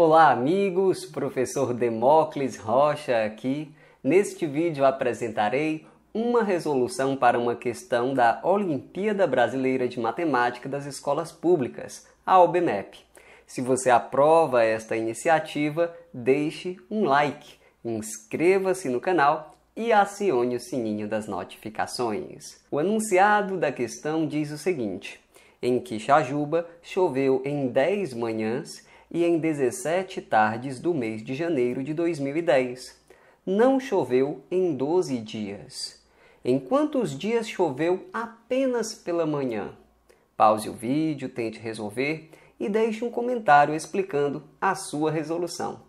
Olá, amigos! Professor Demócles Rocha aqui. Neste vídeo apresentarei uma resolução para uma questão da Olimpíada Brasileira de Matemática das Escolas Públicas, a OBMEP. Se você aprova esta iniciativa, deixe um like, inscreva-se no canal e acione o sininho das notificações. O anunciado da questão diz o seguinte: em Quixajuba choveu em 10 manhãs e em 17 tardes do mês de janeiro de 2010. Não choveu em 12 dias. Em quantos dias choveu apenas pela manhã? Pause o vídeo, tente resolver e deixe um comentário explicando a sua resolução.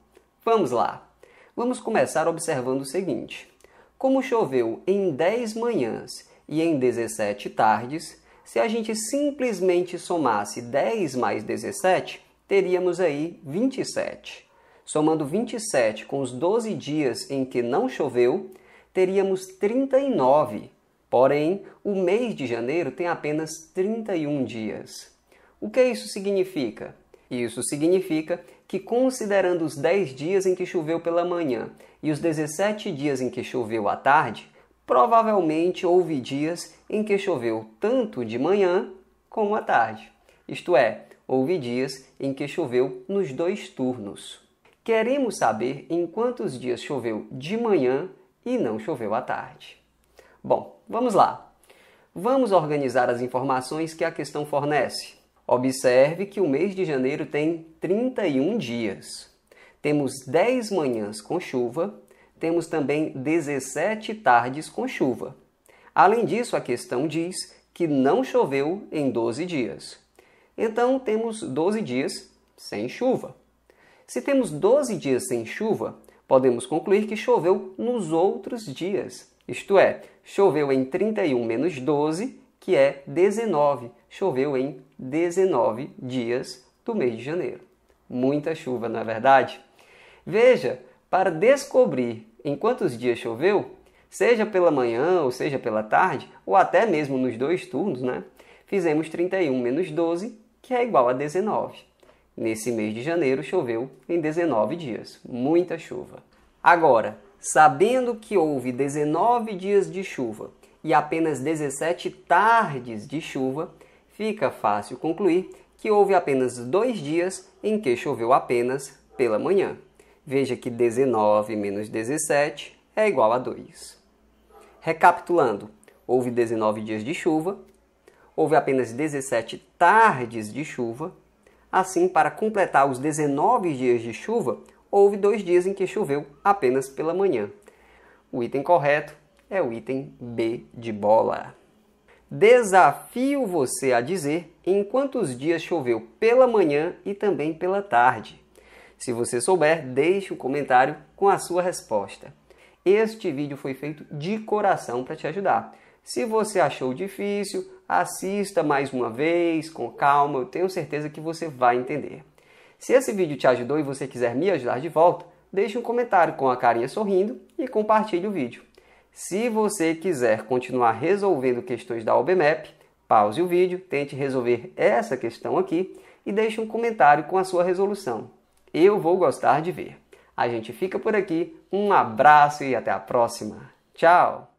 Vamos lá! Vamos começar observando o seguinte: como choveu em 10 manhãs e em 17 tardes, se a gente simplesmente somasse 10 mais 17, teríamos aí 27. Somando 27 com os 12 dias em que não choveu, teríamos 39. Porém, o mês de janeiro tem apenas 31 dias. O que isso significa? Isso significa que, considerando os 10 dias em que choveu pela manhã e os 17 dias em que choveu à tarde, provavelmente houve dias em que choveu tanto de manhã como à tarde isto é, houve dias em que choveu nos dois turnos. Queremos saber em quantos dias choveu de manhã e não choveu à tarde. Bom, vamos lá. Vamos organizar as informações que a questão fornece. Observe que o mês de janeiro tem 31 dias. Temos 10 manhãs com chuva, temos também 17 tardes com chuva. Além disso, a questão diz que não choveu em 12 dias. Então temos 12 dias sem chuva. Se temos 12 dias sem chuva, podemos concluir que choveu nos outros dias. Isto é, choveu em 31 menos 12, que é 19. Choveu em 19 dias do mês de janeiro. Muita chuva, não é verdade? Veja, para descobrir em quantos dias choveu, seja pela manhã, ou seja pela tarde, ou até mesmo nos dois turnos, né? Fizemos 31 menos 12, que é igual a 19. Nesse mês de janeiro choveu em 19 dias, muita chuva. Agora, sabendo que houve 19 dias de chuva e apenas 17 tardes de chuva, fica fácil concluir que houve apenas dois dias em que choveu apenas pela manhã. Veja que 19 menos 17 é igual a 2. Recapitulando, houve 19 dias de chuva houve apenas 17 tardes de chuva. Assim, para completar os 19 dias de chuva, houve dois dias em que choveu apenas pela manhã. O item correto é o item B de bola. Desafio você a dizer em quantos dias choveu pela manhã e também pela tarde. Se você souber, deixe um comentário com a sua resposta. Este vídeo foi feito de coração para te ajudar. Se você achou difícil, assista mais uma vez com calma, eu tenho certeza que você vai entender. Se esse vídeo te ajudou e você quiser me ajudar de volta, deixe um comentário com a carinha sorrindo e compartilhe o vídeo. Se você quiser continuar resolvendo questões da OBMEP, pause o vídeo, tente resolver essa questão aqui e deixe um comentário com a sua resolução. Eu vou gostar de ver. A gente fica por aqui, um abraço e até a próxima. Tchau!